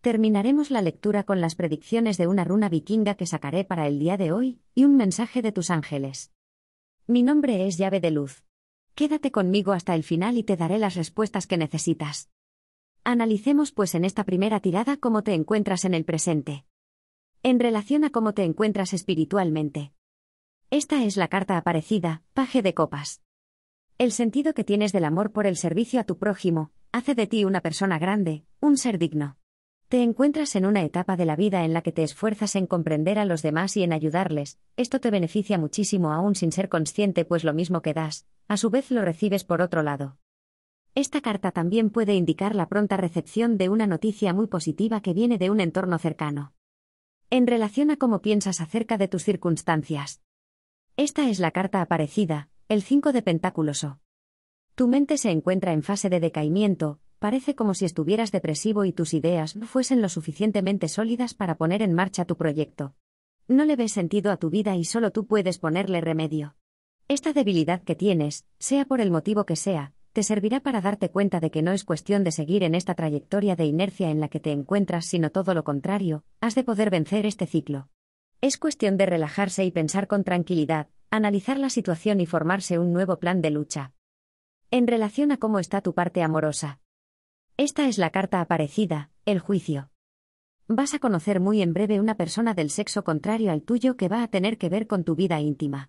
Terminaremos la lectura con las predicciones de una runa vikinga que sacaré para el día de hoy, y un mensaje de tus ángeles. Mi nombre es llave de luz. Quédate conmigo hasta el final y te daré las respuestas que necesitas. Analicemos pues en esta primera tirada cómo te encuentras en el presente. En relación a cómo te encuentras espiritualmente. Esta es la carta aparecida, paje de copas. El sentido que tienes del amor por el servicio a tu prójimo, hace de ti una persona grande, un ser digno. Te encuentras en una etapa de la vida en la que te esfuerzas en comprender a los demás y en ayudarles, esto te beneficia muchísimo aún sin ser consciente pues lo mismo que das, a su vez lo recibes por otro lado. Esta carta también puede indicar la pronta recepción de una noticia muy positiva que viene de un entorno cercano. En relación a cómo piensas acerca de tus circunstancias. Esta es la carta aparecida, el 5 de Pentáculos. Tu mente se encuentra en fase de decaimiento, Parece como si estuvieras depresivo y tus ideas no fuesen lo suficientemente sólidas para poner en marcha tu proyecto. No le ves sentido a tu vida y solo tú puedes ponerle remedio. Esta debilidad que tienes, sea por el motivo que sea, te servirá para darte cuenta de que no es cuestión de seguir en esta trayectoria de inercia en la que te encuentras, sino todo lo contrario, has de poder vencer este ciclo. Es cuestión de relajarse y pensar con tranquilidad, analizar la situación y formarse un nuevo plan de lucha. En relación a cómo está tu parte amorosa. Esta es la carta aparecida, el juicio. Vas a conocer muy en breve una persona del sexo contrario al tuyo que va a tener que ver con tu vida íntima.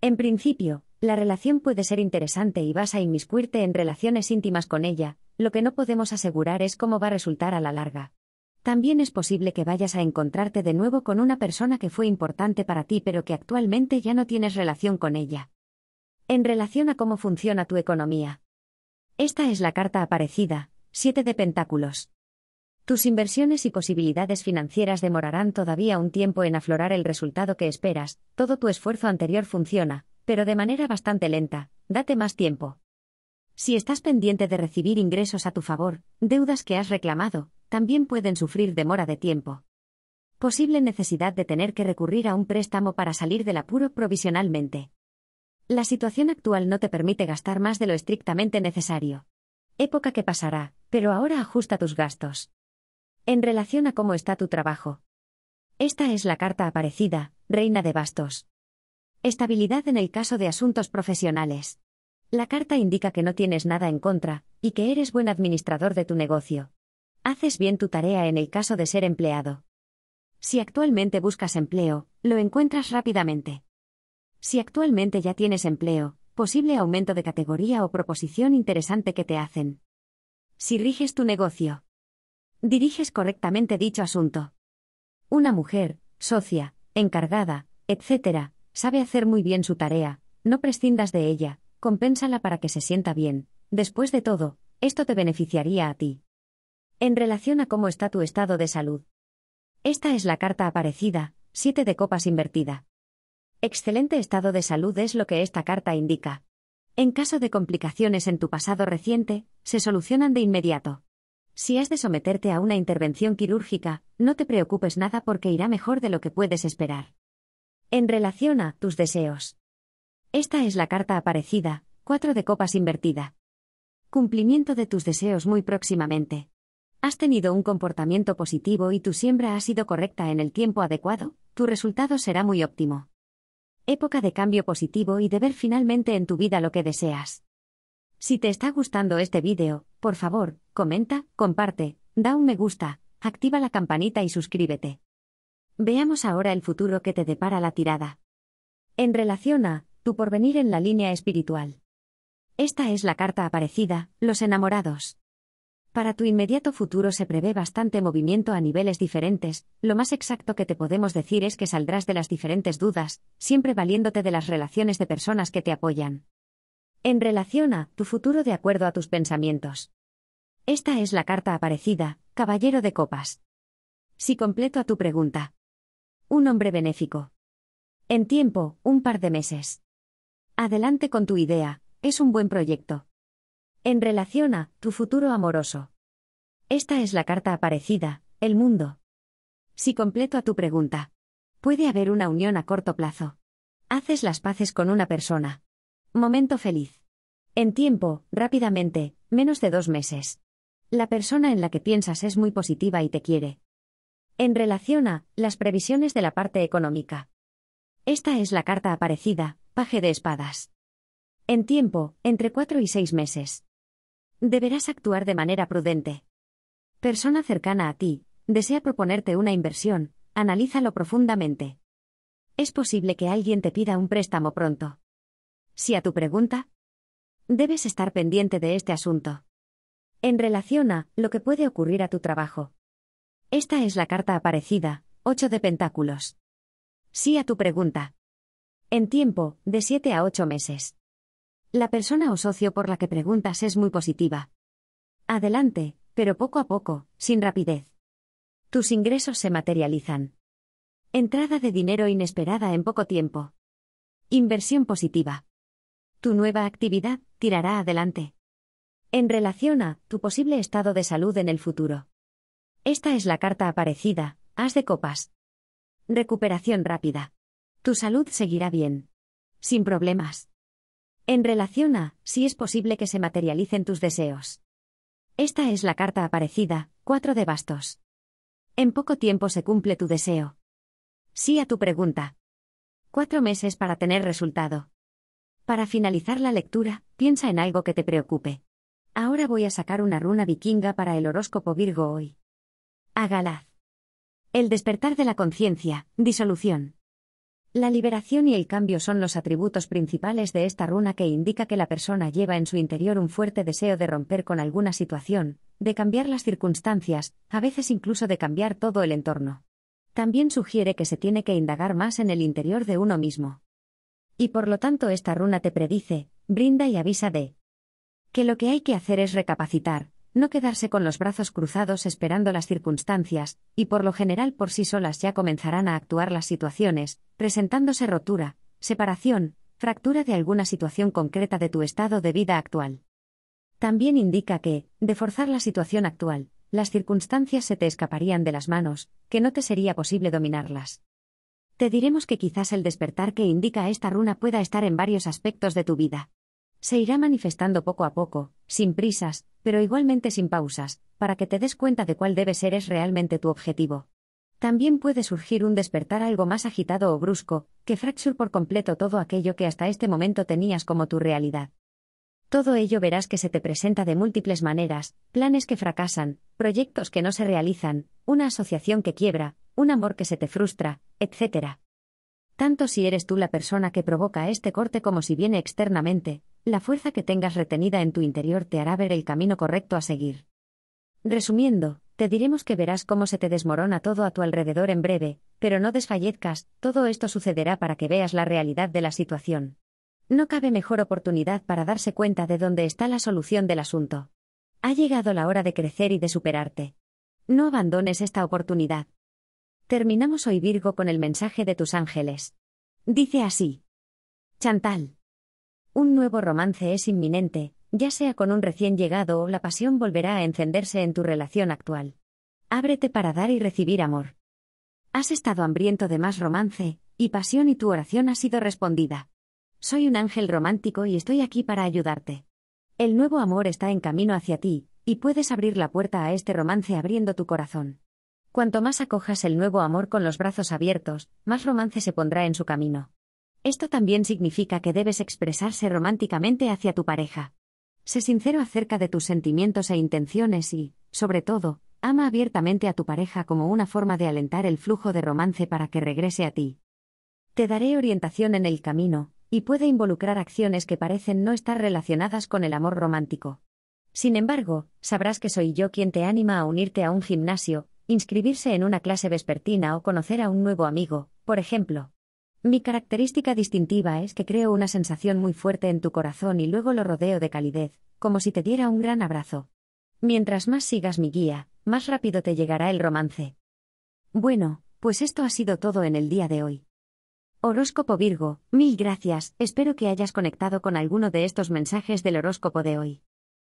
En principio, la relación puede ser interesante y vas a inmiscuirte en relaciones íntimas con ella, lo que no podemos asegurar es cómo va a resultar a la larga. También es posible que vayas a encontrarte de nuevo con una persona que fue importante para ti pero que actualmente ya no tienes relación con ella. En relación a cómo funciona tu economía. Esta es la carta aparecida, 7 de Pentáculos. Tus inversiones y posibilidades financieras demorarán todavía un tiempo en aflorar el resultado que esperas, todo tu esfuerzo anterior funciona, pero de manera bastante lenta, date más tiempo. Si estás pendiente de recibir ingresos a tu favor, deudas que has reclamado, también pueden sufrir demora de tiempo. Posible necesidad de tener que recurrir a un préstamo para salir del apuro provisionalmente. La situación actual no te permite gastar más de lo estrictamente necesario. Época que pasará, pero ahora ajusta tus gastos. En relación a cómo está tu trabajo. Esta es la carta aparecida, Reina de Bastos. Estabilidad en el caso de asuntos profesionales. La carta indica que no tienes nada en contra, y que eres buen administrador de tu negocio. Haces bien tu tarea en el caso de ser empleado. Si actualmente buscas empleo, lo encuentras rápidamente. Si actualmente ya tienes empleo, posible aumento de categoría o proposición interesante que te hacen. Si riges tu negocio. Diriges correctamente dicho asunto. Una mujer, socia, encargada, etc., sabe hacer muy bien su tarea, no prescindas de ella, compénsala para que se sienta bien. Después de todo, esto te beneficiaría a ti. En relación a cómo está tu estado de salud. Esta es la carta aparecida, 7 de copas invertida. Excelente estado de salud es lo que esta carta indica. En caso de complicaciones en tu pasado reciente, se solucionan de inmediato. Si has de someterte a una intervención quirúrgica, no te preocupes nada porque irá mejor de lo que puedes esperar. En relación a tus deseos. Esta es la carta aparecida, 4 de copas invertida. Cumplimiento de tus deseos muy próximamente. Has tenido un comportamiento positivo y tu siembra ha sido correcta en el tiempo adecuado, tu resultado será muy óptimo época de cambio positivo y de ver finalmente en tu vida lo que deseas. Si te está gustando este vídeo, por favor, comenta, comparte, da un me gusta, activa la campanita y suscríbete. Veamos ahora el futuro que te depara la tirada. En relación a, tu porvenir en la línea espiritual. Esta es la carta aparecida, los enamorados. Para tu inmediato futuro se prevé bastante movimiento a niveles diferentes, lo más exacto que te podemos decir es que saldrás de las diferentes dudas, siempre valiéndote de las relaciones de personas que te apoyan. En relación a tu futuro de acuerdo a tus pensamientos. Esta es la carta aparecida, Caballero de Copas. Si completo a tu pregunta. Un hombre benéfico. En tiempo, un par de meses. Adelante con tu idea, es un buen proyecto. En relación a tu futuro amoroso. Esta es la carta aparecida, el mundo. Si completo a tu pregunta. Puede haber una unión a corto plazo. Haces las paces con una persona. Momento feliz. En tiempo, rápidamente, menos de dos meses. La persona en la que piensas es muy positiva y te quiere. En relación a las previsiones de la parte económica. Esta es la carta aparecida, paje de espadas. En tiempo, entre cuatro y seis meses. Deberás actuar de manera prudente. Persona cercana a ti, desea proponerte una inversión, analízalo profundamente. Es posible que alguien te pida un préstamo pronto. Si a tu pregunta, debes estar pendiente de este asunto. En relación a lo que puede ocurrir a tu trabajo. Esta es la carta aparecida, 8 de Pentáculos. Sí a tu pregunta. En tiempo, de 7 a 8 meses. La persona o socio por la que preguntas es muy positiva. Adelante, pero poco a poco, sin rapidez. Tus ingresos se materializan. Entrada de dinero inesperada en poco tiempo. Inversión positiva. Tu nueva actividad tirará adelante. En relación a tu posible estado de salud en el futuro. Esta es la carta aparecida, haz de copas. Recuperación rápida. Tu salud seguirá bien. Sin problemas. En relación a, si es posible que se materialicen tus deseos. Esta es la carta aparecida, 4 de bastos. En poco tiempo se cumple tu deseo. Sí a tu pregunta. Cuatro meses para tener resultado. Para finalizar la lectura, piensa en algo que te preocupe. Ahora voy a sacar una runa vikinga para el horóscopo Virgo hoy. Agalaz. El despertar de la conciencia, disolución. La liberación y el cambio son los atributos principales de esta runa que indica que la persona lleva en su interior un fuerte deseo de romper con alguna situación, de cambiar las circunstancias, a veces incluso de cambiar todo el entorno. También sugiere que se tiene que indagar más en el interior de uno mismo. Y por lo tanto esta runa te predice, brinda y avisa de que lo que hay que hacer es recapacitar, no quedarse con los brazos cruzados esperando las circunstancias, y por lo general por sí solas ya comenzarán a actuar las situaciones, presentándose rotura, separación, fractura de alguna situación concreta de tu estado de vida actual. También indica que, de forzar la situación actual, las circunstancias se te escaparían de las manos, que no te sería posible dominarlas. Te diremos que quizás el despertar que indica esta runa pueda estar en varios aspectos de tu vida. Se irá manifestando poco a poco, sin prisas, pero igualmente sin pausas, para que te des cuenta de cuál debe ser es realmente tu objetivo. También puede surgir un despertar algo más agitado o brusco, que fracture por completo todo aquello que hasta este momento tenías como tu realidad. Todo ello verás que se te presenta de múltiples maneras, planes que fracasan, proyectos que no se realizan, una asociación que quiebra, un amor que se te frustra, etc. Tanto si eres tú la persona que provoca este corte como si viene externamente, la fuerza que tengas retenida en tu interior te hará ver el camino correcto a seguir. Resumiendo, te diremos que verás cómo se te desmorona todo a tu alrededor en breve, pero no desfallezcas, todo esto sucederá para que veas la realidad de la situación. No cabe mejor oportunidad para darse cuenta de dónde está la solución del asunto. Ha llegado la hora de crecer y de superarte. No abandones esta oportunidad. Terminamos hoy Virgo con el mensaje de tus ángeles. Dice así. Chantal. Un nuevo romance es inminente, ya sea con un recién llegado o la pasión volverá a encenderse en tu relación actual. Ábrete para dar y recibir amor. Has estado hambriento de más romance, y pasión y tu oración ha sido respondida. Soy un ángel romántico y estoy aquí para ayudarte. El nuevo amor está en camino hacia ti, y puedes abrir la puerta a este romance abriendo tu corazón. Cuanto más acojas el nuevo amor con los brazos abiertos, más romance se pondrá en su camino. Esto también significa que debes expresarse románticamente hacia tu pareja. Sé sincero acerca de tus sentimientos e intenciones y, sobre todo, ama abiertamente a tu pareja como una forma de alentar el flujo de romance para que regrese a ti. Te daré orientación en el camino, y puede involucrar acciones que parecen no estar relacionadas con el amor romántico. Sin embargo, sabrás que soy yo quien te anima a unirte a un gimnasio, inscribirse en una clase vespertina o conocer a un nuevo amigo, por ejemplo. Mi característica distintiva es que creo una sensación muy fuerte en tu corazón y luego lo rodeo de calidez, como si te diera un gran abrazo. Mientras más sigas mi guía, más rápido te llegará el romance. Bueno, pues esto ha sido todo en el día de hoy. Horóscopo Virgo, mil gracias, espero que hayas conectado con alguno de estos mensajes del horóscopo de hoy.